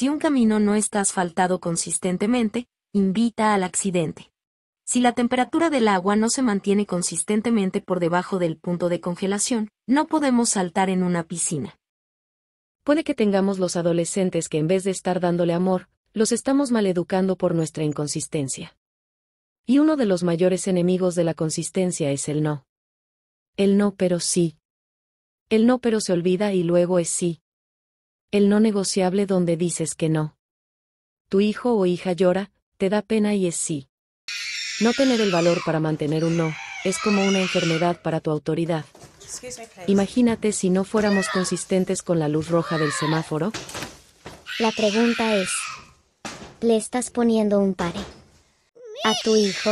Si un camino no está asfaltado consistentemente, invita al accidente. Si la temperatura del agua no se mantiene consistentemente por debajo del punto de congelación, no podemos saltar en una piscina. Puede que tengamos los adolescentes que en vez de estar dándole amor, los estamos maleducando por nuestra inconsistencia. Y uno de los mayores enemigos de la consistencia es el no. El no pero sí. El no pero se olvida y luego es sí el no negociable donde dices que no. Tu hijo o hija llora, te da pena y es sí. No tener el valor para mantener un no, es como una enfermedad para tu autoridad. Imagínate si no fuéramos consistentes con la luz roja del semáforo. La pregunta es, ¿le estás poniendo un pare a tu hijo